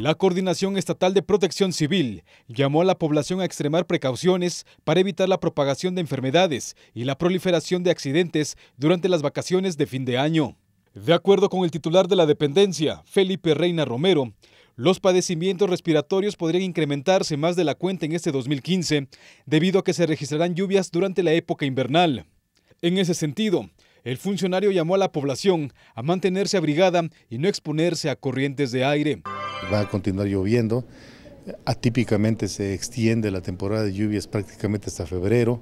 La Coordinación Estatal de Protección Civil llamó a la población a extremar precauciones para evitar la propagación de enfermedades y la proliferación de accidentes durante las vacaciones de fin de año. De acuerdo con el titular de la dependencia, Felipe Reina Romero, los padecimientos respiratorios podrían incrementarse más de la cuenta en este 2015 debido a que se registrarán lluvias durante la época invernal. En ese sentido, el funcionario llamó a la población a mantenerse abrigada y no exponerse a corrientes de aire va a continuar lloviendo. Atípicamente se extiende la temporada de lluvias prácticamente hasta febrero.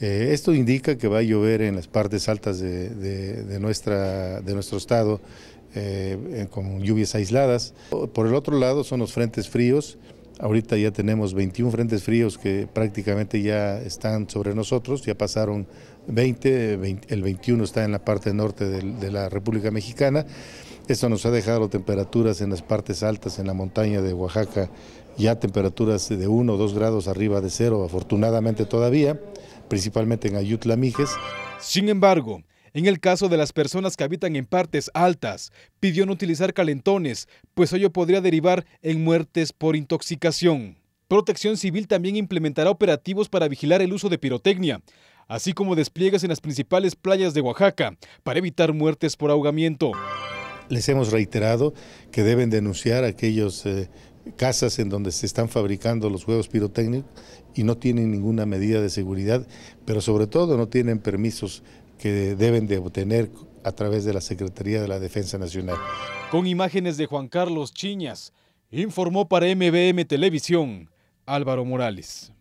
Eh, esto indica que va a llover en las partes altas de, nuestra, de nuestro estado eh, eh, con lluvias aisladas. Por el otro lado son los frentes fríos Ahorita ya tenemos 21 frentes fríos que prácticamente ya están sobre nosotros, ya pasaron 20, el 21 está en la parte norte de, la República Mexicana. Esto nos ha dejado temperaturas en las partes altas, en la montaña de Oaxaca, ya temperaturas de 1 o 2 grados arriba de cero, afortunadamente todavía, principalmente en Ayutla Sin embargo, en el caso de las personas que habitan en partes altas, pidió no utilizar calentones, pues ello podría derivar en muertes por intoxicación. Protección Civil también implementará operativos para vigilar el uso de pirotecnia, así como despliegues en las principales playas de Oaxaca para evitar muertes por ahogamiento. Les hemos reiterado que deben denunciar aquellos eh, casas en donde se están fabricando los juegos pirotécnicos y no tienen ninguna medida de seguridad, pero sobre todo no tienen permisos que deben de obtener a través de la Secretaría de la Defensa Nacional. Con imágenes de Juan Carlos Chiñas, informó para MBM Televisión Álvaro Morales.